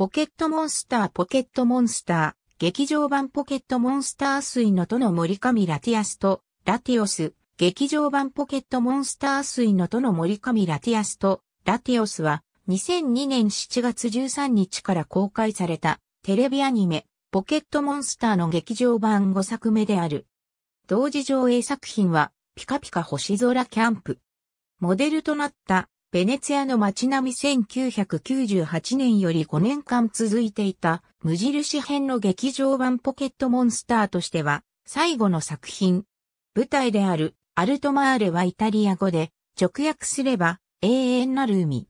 ポケットモンスターポケットモンスター、劇場版ポケットモンスター水のとの森上ラティアスと、ラティオス、劇場版ポケットモンスター水のとの森上ラティアスと、ラティオスは、2002年7月13日から公開された、テレビアニメ、ポケットモンスターの劇場版5作目である。同時上映作品は、ピカピカ星空キャンプ。モデルとなったベネツィアの街並み1998年より5年間続いていた無印編の劇場版ポケットモンスターとしては最後の作品。舞台であるアルトマーレはイタリア語で直訳すれば永遠なる海。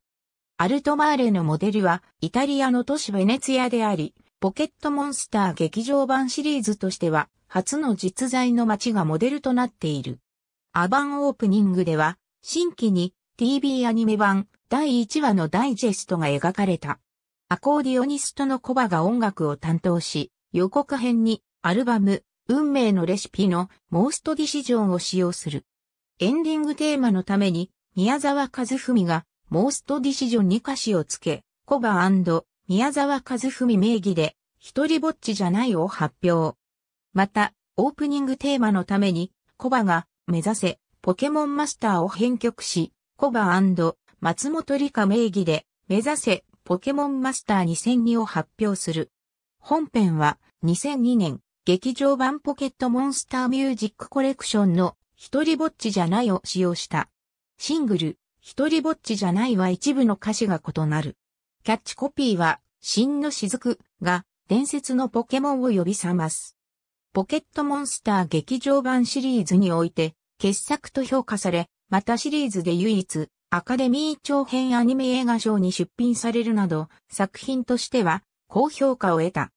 アルトマーレのモデルはイタリアの都市ベネツィアであり、ポケットモンスター劇場版シリーズとしては初の実在の街がモデルとなっている。アバンオープニングでは新規に TV アニメ版第1話のダイジェストが描かれた。アコーディオニストのコバが音楽を担当し、予告編にアルバム、運命のレシピのモーストディシジョンを使用する。エンディングテーマのために宮沢和文がモーストディシジョンに歌詞をつけ、コバ宮沢和文名義で一人ぼっちじゃないを発表。また、オープニングテーマのためにコバが目指せポケモンマスターを編曲し、コバ松本理科名義で、目指せポケモンマスター2002を発表する。本編は2002年劇場版ポケットモンスターミュージックコレクションの一人ぼっちじゃないを使用した。シングル、一人ぼっちじゃないは一部の歌詞が異なる。キャッチコピーは、真の雫が伝説のポケモンを呼び覚ます。ポケットモンスター劇場版シリーズにおいて傑作と評価され、またシリーズで唯一、アカデミー長編アニメ映画賞に出品されるなど、作品としては、高評価を得た。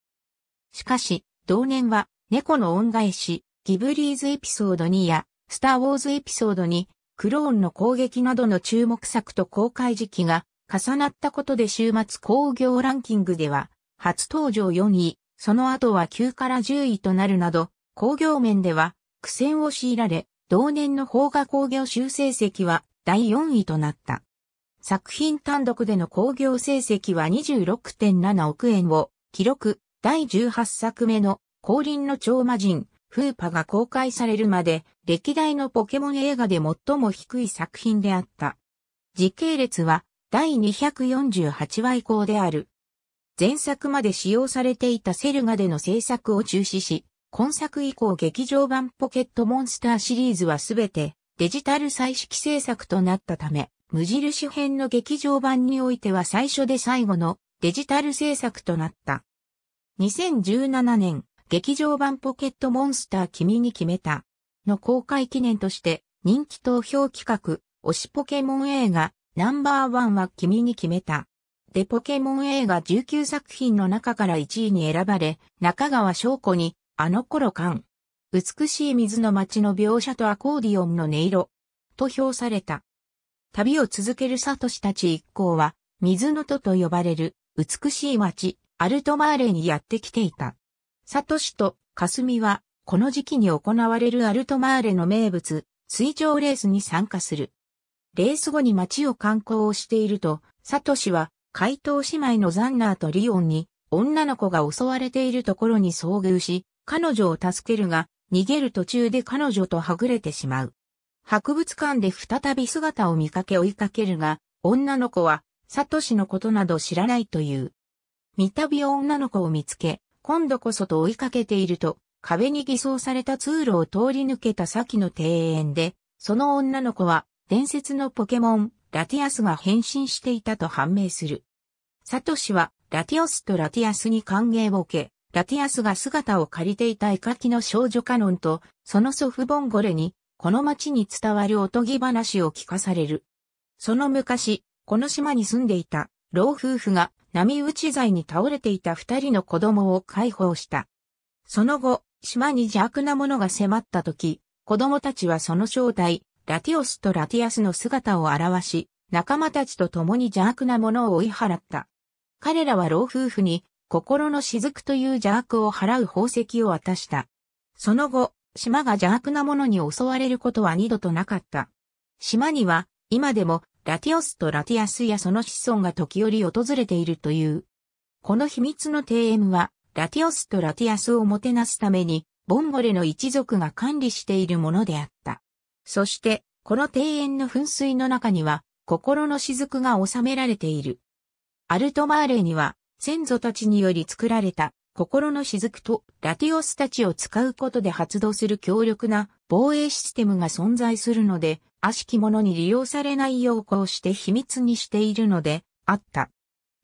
しかし、同年は、猫の恩返し、ギブリーズエピソード2や、スターウォーズエピソード2、クローンの攻撃などの注目作と公開時期が重なったことで週末工業ランキングでは、初登場4位、その後は9から10位となるなど、工業面では苦戦を強いられ、同年の邦画工業修正席は第4位となった。作品単独での工業成績は26.7億円を記録、第18作目の降臨の超魔人、フーパが公開されるまで、歴代のポケモン映画で最も低い作品であった。時系列は第248話以降である。前作まで使用されていたセルガでの制作を中止し、今作以降劇場版ポケットモンスターシリーズはすべてデジタル彩色制作となったため、無印編の劇場版においては最初で最後のデジタル制作となった。2017年、劇場版ポケットモンスター君に決めたの公開記念として人気投票企画、推しポケモン映画ナンバーワンは君に決めた。でポケモン映画19作品の中から1位に選ばれ、中川翔子にあの頃間、美しい水の街の描写とアコーディオンの音色、と評された。旅を続けるサトシたち一行は、水の都と呼ばれる美しい街、アルトマーレにやってきていた。サトシとカスミは、この時期に行われるアルトマーレの名物、水上レースに参加する。レース後に街を観光をしていると、サトシは、怪盗姉妹のザンナーとリオンに、女の子が襲われているところに遭遇し、彼女を助けるが、逃げる途中で彼女とはぐれてしまう。博物館で再び姿を見かけ追いかけるが、女の子は、サトシのことなど知らないという。見たび女の子を見つけ、今度こそと追いかけていると、壁に偽装された通路を通り抜けた先の庭園で、その女の子は、伝説のポケモン、ラティアスが変身していたと判明する。サトシは、ラティオスとラティアスに歓迎を受け、ラティアスが姿を借りていた絵描きの少女カノンと、その祖父ボンゴレに、この町に伝わるおとぎ話を聞かされる。その昔、この島に住んでいた老夫婦が波打ち罪に倒れていた二人の子供を解放した。その後、島に邪悪なものが迫った時、子供たちはその正体、ラティオスとラティアスの姿を表し、仲間たちと共に邪悪なものを追い払った。彼らは老夫婦に心の雫という邪悪を払う宝石を渡した。その後、島が邪悪なものに襲われることは二度となかった。島には、今でも、ラティオスとラティアスやその子孫が時折訪れているという。この秘密の庭園は、ラティオスとラティアスをもてなすために、ボンゴレの一族が管理しているものであった。そして、この庭園の噴水の中には、心の雫が収められている。アルトマーレには、先祖たちにより作られた心の雫とラティオスたちを使うことで発動する強力な防衛システムが存在するので、悪しき者に利用されないようこうして秘密にしているので、あった。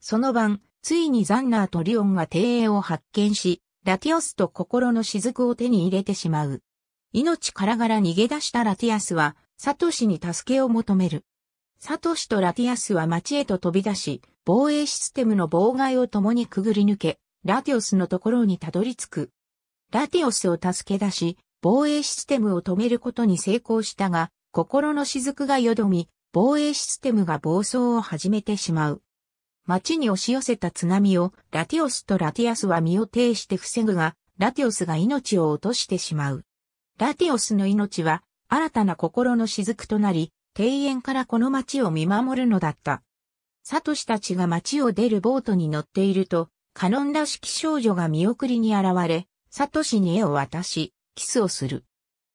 その晩、ついにザンナーとリオンが庭園を発見し、ラティオスと心の雫を手に入れてしまう。命からがら逃げ出したラティアスは、サトシに助けを求める。サトシとラティアスは町へと飛び出し、防衛システムの妨害を共にくぐり抜け、ラティオスのところにたどり着く。ラティオスを助け出し、防衛システムを止めることに成功したが、心の雫がよどみ、防衛システムが暴走を始めてしまう。町に押し寄せた津波をラティオスとラティアスは身を挺して防ぐが、ラティオスが命を落としてしまう。ラティオスの命は新たな心の雫となり、庭園からこの町を見守るのだった。サトシたちが町を出るボートに乗っていると、カノンらしき少女が見送りに現れ、サトシに絵を渡し、キスをする。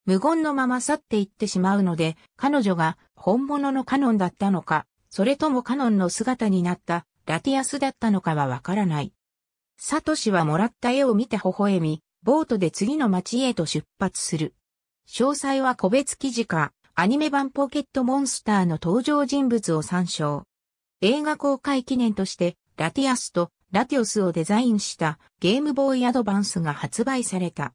無言のまま去っていってしまうので、彼女が本物のカノンだったのか、それともカノンの姿になったラティアスだったのかはわからない。サトシはもらった絵を見て微笑み、ボートで次の町へと出発する。詳細は個別記事か、アニメ版ポケットモンスターの登場人物を参照。映画公開記念として、ラティアスとラティオスをデザインしたゲームボーイアドバンスが発売された。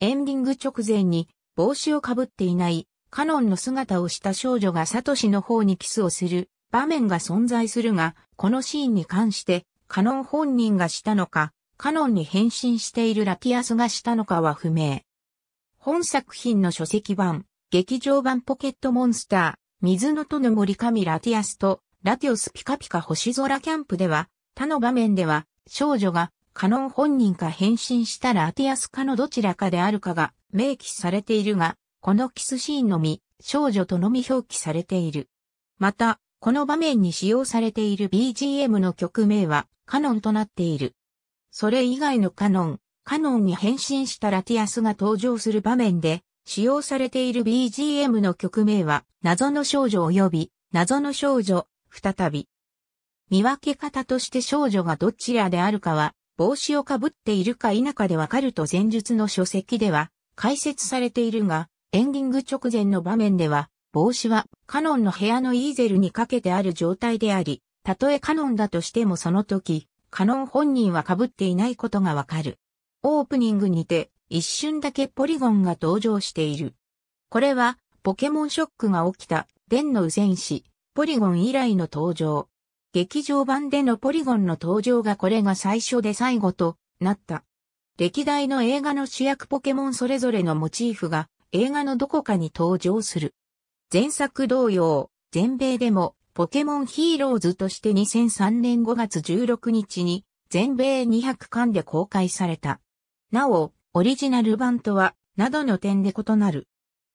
エンディング直前に帽子をかぶっていないカノンの姿をした少女がサトシの方にキスをする場面が存在するが、このシーンに関してカノン本人がしたのか、カノンに変身しているラティアスがしたのかは不明。本作品の書籍版、劇場版ポケットモンスター、水のとの森神ラティアスと、ラティオスピカピカ星空キャンプでは、他の場面では、少女が、カノン本人か変身したラティアスかのどちらかであるかが明記されているが、このキスシーンのみ、少女とのみ表記されている。また、この場面に使用されている BGM の曲名は、カノンとなっている。それ以外のカノン、カノンに変身したラティアスが登場する場面で、使用されている BGM の曲名は、謎の少女及び、謎の少女、再び。見分け方として少女がどちらであるかは、帽子をかぶっているか否かでわかると前述の書籍では解説されているが、エンディング直前の場面では、帽子はカノンの部屋のイーゼルにかけてある状態であり、たとえカノンだとしてもその時、カノン本人は被っていないことがわかる。オープニングにて、一瞬だけポリゴンが登場している。これは、ポケモンショックが起きた、伝の戦士、ポリゴン以来の登場。劇場版でのポリゴンの登場がこれが最初で最後となった。歴代の映画の主役ポケモンそれぞれのモチーフが映画のどこかに登場する。前作同様、全米でもポケモンヒーローズとして2003年5月16日に全米200巻で公開された。なお、オリジナル版とは、などの点で異なる。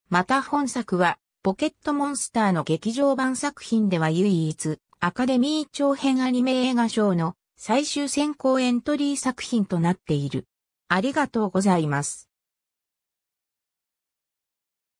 また本作は、ポケットモンスターの劇場版作品では唯一、アカデミー長編アニメ映画賞の最終選考エントリー作品となっている。ありがとうございます。